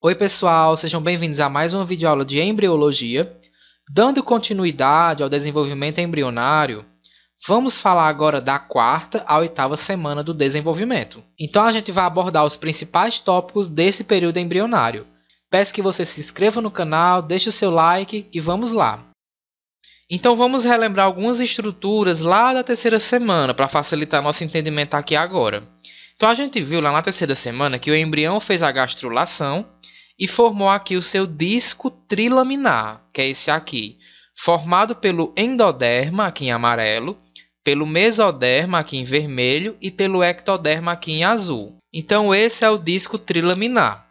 Oi pessoal, sejam bem-vindos a mais uma videoaula de embriologia. Dando continuidade ao desenvolvimento embrionário, vamos falar agora da quarta à oitava semana do desenvolvimento. Então a gente vai abordar os principais tópicos desse período embrionário. Peço que você se inscreva no canal, deixe o seu like e vamos lá. Então vamos relembrar algumas estruturas lá da terceira semana para facilitar nosso entendimento aqui agora. Então a gente viu lá na terceira semana que o embrião fez a gastrulação e formou aqui o seu disco trilaminar, que é esse aqui, formado pelo endoderma aqui em amarelo, pelo mesoderma aqui em vermelho e pelo ectoderma aqui em azul. Então esse é o disco trilaminar.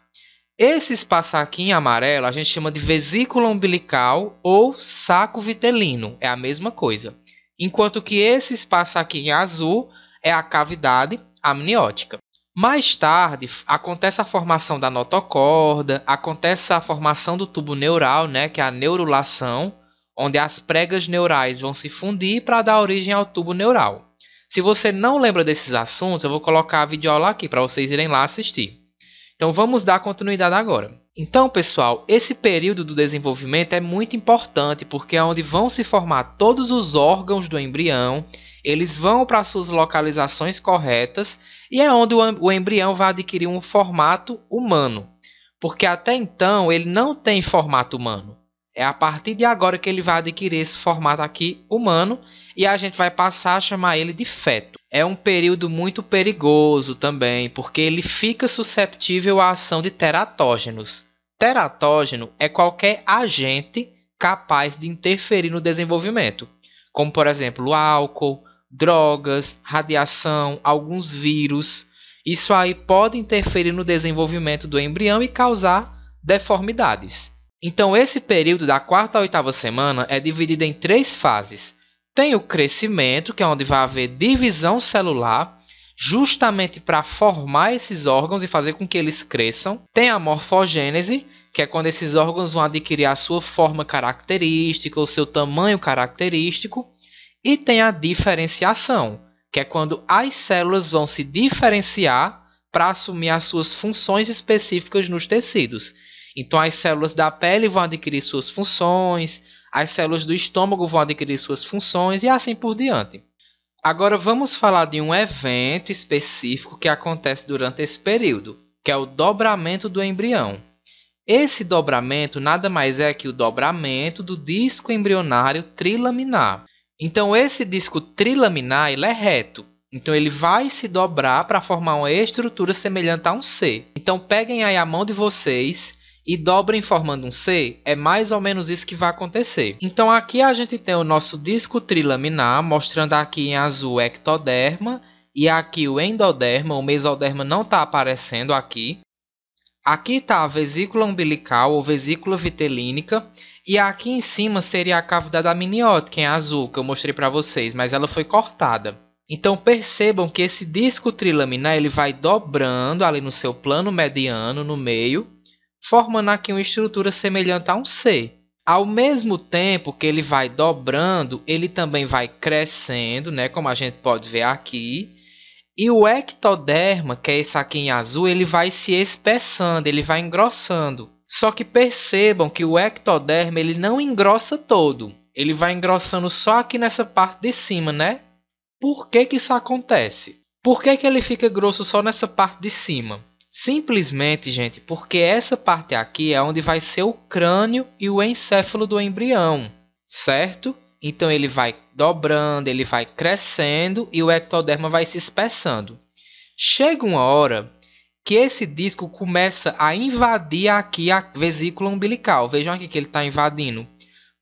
Esse espaço aqui em amarelo a gente chama de vesícula umbilical ou saco vitelino, é a mesma coisa. Enquanto que esse espaço aqui em azul é a cavidade amniótica. Mais tarde, acontece a formação da notocorda, acontece a formação do tubo neural, né, que é a neurulação, onde as pregas neurais vão se fundir para dar origem ao tubo neural. Se você não lembra desses assuntos, eu vou colocar a videoaula aqui para vocês irem lá assistir. Então vamos dar continuidade agora. Então, pessoal, esse período do desenvolvimento é muito importante porque é onde vão se formar todos os órgãos do embrião, eles vão para suas localizações corretas e é onde o embrião vai adquirir um formato humano. Porque até então ele não tem formato humano. É a partir de agora que ele vai adquirir esse formato aqui humano e a gente vai passar a chamar ele de feto. É um período muito perigoso também, porque ele fica susceptível à ação de teratógenos. Teratógeno é qualquer agente capaz de interferir no desenvolvimento, como por exemplo álcool, drogas, radiação, alguns vírus. Isso aí pode interferir no desenvolvimento do embrião e causar deformidades. Então, esse período da quarta à oitava semana é dividido em três fases. Tem o crescimento, que é onde vai haver divisão celular, justamente para formar esses órgãos e fazer com que eles cresçam. Tem a morfogênese, que é quando esses órgãos vão adquirir a sua forma característica, o seu tamanho característico. E tem a diferenciação, que é quando as células vão se diferenciar para assumir as suas funções específicas nos tecidos. Então, as células da pele vão adquirir suas funções, as células do estômago vão adquirir suas funções e assim por diante. Agora vamos falar de um evento específico que acontece durante esse período, que é o dobramento do embrião. Esse dobramento nada mais é que o dobramento do disco embrionário trilaminar. Então esse disco trilaminar ele é reto, então ele vai se dobrar para formar uma estrutura semelhante a um C. Então peguem aí a mão de vocês e dobrem formando um C, é mais ou menos isso que vai acontecer. Então aqui a gente tem o nosso disco trilaminar, mostrando aqui em azul o ectoderma, e aqui o endoderma, o mesoderma não está aparecendo aqui. Aqui está a vesícula umbilical ou vesícula vitelínica, e aqui em cima seria a cavidade amniótica em azul, que eu mostrei para vocês, mas ela foi cortada. Então percebam que esse disco trilaminar ele vai dobrando ali no seu plano mediano, no meio, forma aqui uma estrutura semelhante a um C. Ao mesmo tempo que ele vai dobrando, ele também vai crescendo, né, como a gente pode ver aqui. E o ectoderma, que é esse aqui em azul, ele vai se espessando, ele vai engrossando. Só que percebam que o ectoderma ele não engrossa todo. Ele vai engrossando só aqui nessa parte de cima, né? Por que, que isso acontece? Por que, que ele fica grosso só nessa parte de cima? Simplesmente, gente, porque essa parte aqui é onde vai ser o crânio e o encéfalo do embrião, certo? Então ele vai dobrando, ele vai crescendo e o ectoderma vai se espessando. Chega uma hora que esse disco começa a invadir aqui a vesícula umbilical. Vejam aqui que ele está invadindo.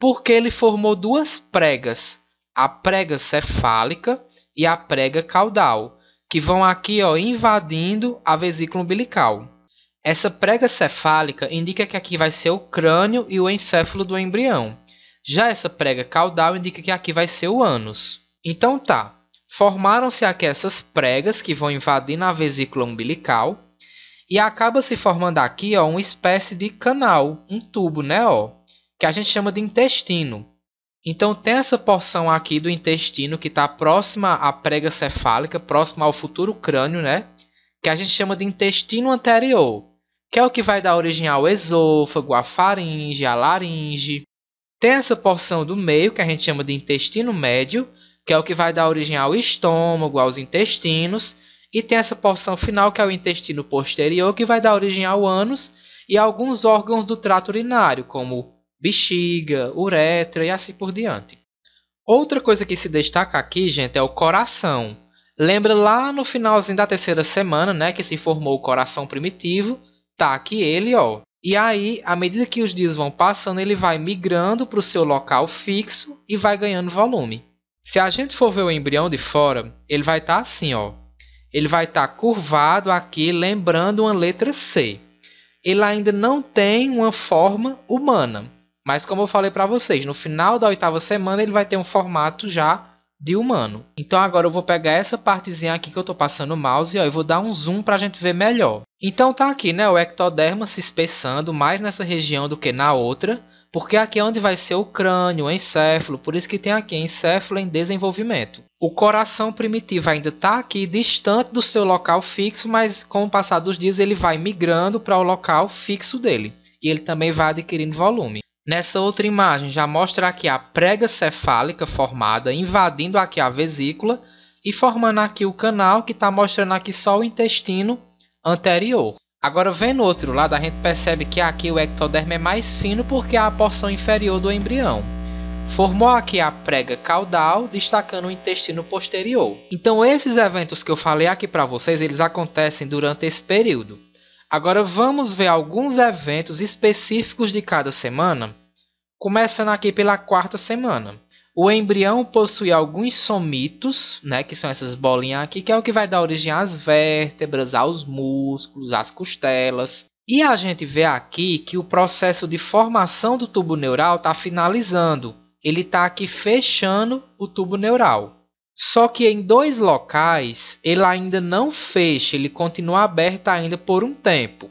Porque ele formou duas pregas, a prega cefálica e a prega caudal que vão aqui ó, invadindo a vesícula umbilical. Essa prega cefálica indica que aqui vai ser o crânio e o encéfalo do embrião. Já essa prega caudal indica que aqui vai ser o ânus. Então tá, formaram-se aqui essas pregas que vão invadindo a vesícula umbilical e acaba se formando aqui ó, uma espécie de canal, um tubo, né, ó, que a gente chama de intestino. Então tem essa porção aqui do intestino que está próxima à prega cefálica, próxima ao futuro crânio, né? Que a gente chama de intestino anterior, que é o que vai dar origem ao esôfago, à faringe, à laringe. Tem essa porção do meio que a gente chama de intestino médio, que é o que vai dar origem ao estômago, aos intestinos. E tem essa porção final, que é o intestino posterior, que vai dar origem ao ânus e alguns órgãos do trato urinário, como bexiga, uretra e assim por diante. Outra coisa que se destaca aqui, gente, é o coração. Lembra lá no finalzinho da terceira semana, né, que se formou o coração primitivo? Tá aqui ele, ó. E aí, à medida que os dias vão passando, ele vai migrando para o seu local fixo e vai ganhando volume. Se a gente for ver o embrião de fora, ele vai estar tá assim, ó. Ele vai estar tá curvado aqui, lembrando uma letra C. Ele ainda não tem uma forma humana, mas como eu falei para vocês, no final da oitava semana ele vai ter um formato já de humano. Então agora eu vou pegar essa partezinha aqui que eu estou passando o mouse ó, e vou dar um zoom para a gente ver melhor. Então tá aqui né, o ectoderma se espessando mais nessa região do que na outra, porque aqui é onde vai ser o crânio, o encéfalo, por isso que tem aqui encéfalo em desenvolvimento. O coração primitivo ainda está aqui distante do seu local fixo, mas com o passar dos dias ele vai migrando para o local fixo dele. E ele também vai adquirindo volume. Nessa outra imagem já mostra aqui a prega cefálica formada, invadindo aqui a vesícula e formando aqui o canal que está mostrando aqui só o intestino anterior. Agora vendo o outro lado, a gente percebe que aqui o ectoderma é mais fino porque é a porção inferior do embrião. Formou aqui a prega caudal, destacando o intestino posterior. Então esses eventos que eu falei aqui para vocês, eles acontecem durante esse período. Agora vamos ver alguns eventos específicos de cada semana, começando aqui pela quarta semana. O embrião possui alguns somitos, né, que são essas bolinhas aqui, que é o que vai dar origem às vértebras, aos músculos, às costelas. E a gente vê aqui que o processo de formação do tubo neural está finalizando. Ele está aqui fechando o tubo neural. Só que em dois locais ele ainda não fecha, ele continua aberto ainda por um tempo,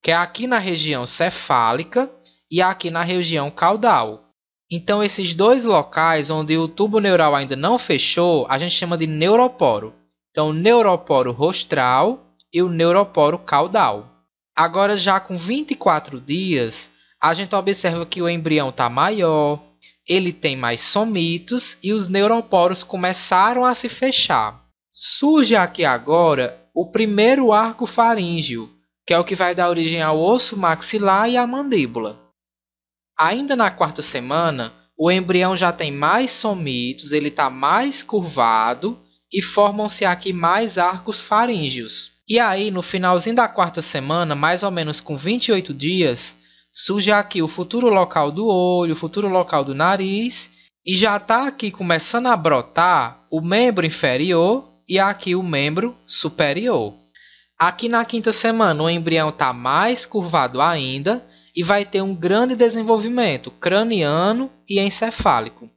que é aqui na região cefálica e aqui na região caudal. Então esses dois locais onde o tubo neural ainda não fechou, a gente chama de neuroporo. Então neuroporo rostral e o neuroporo caudal. Agora já com 24 dias, a gente observa que o embrião está maior, ele tem mais somitos e os neuroporos começaram a se fechar. Surge aqui agora o primeiro arco faríngeo, que é o que vai dar origem ao osso maxilar e à mandíbula. Ainda na quarta semana, o embrião já tem mais somitos, ele está mais curvado e formam-se aqui mais arcos faríngeos. E aí, no finalzinho da quarta semana, mais ou menos com 28 dias, surge aqui o futuro local do olho, o futuro local do nariz, e já está aqui começando a brotar o membro inferior e aqui o membro superior. Aqui na quinta semana, o embrião está mais curvado ainda e vai ter um grande desenvolvimento craniano e encefálico.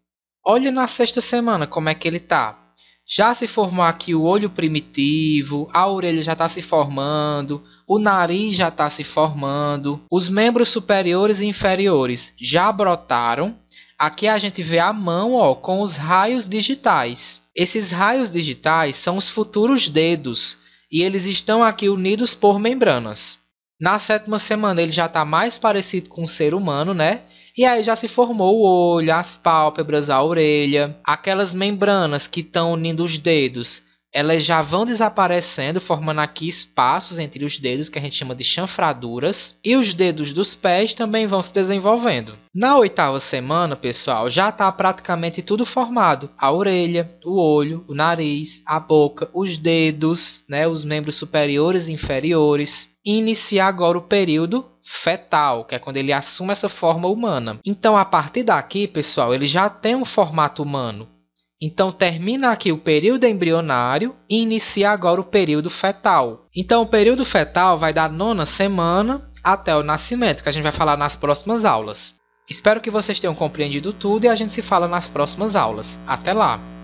Olha na sexta semana como é que ele está já se formou aqui o olho primitivo, a orelha já está se formando, o nariz já está se formando, os membros superiores e inferiores já brotaram. Aqui a gente vê a mão ó, com os raios digitais. Esses raios digitais são os futuros dedos e eles estão aqui unidos por membranas. Na sétima semana ele já está mais parecido com o ser humano, né? E aí já se formou o olho, as pálpebras, a orelha, aquelas membranas que estão unindo os dedos. Elas já vão desaparecendo, formando aqui espaços entre os dedos, que a gente chama de chanfraduras, e os dedos dos pés também vão se desenvolvendo. Na oitava semana, pessoal, já está praticamente tudo formado: a orelha, o olho, o nariz, a boca, os dedos, né, os membros superiores e inferiores iniciar agora o período fetal, que é quando ele assume essa forma humana. Então, a partir daqui, pessoal, ele já tem um formato humano. Então, termina aqui o período embrionário e inicia agora o período fetal. Então, o período fetal vai da nona semana até o nascimento, que a gente vai falar nas próximas aulas. Espero que vocês tenham compreendido tudo e a gente se fala nas próximas aulas. Até lá!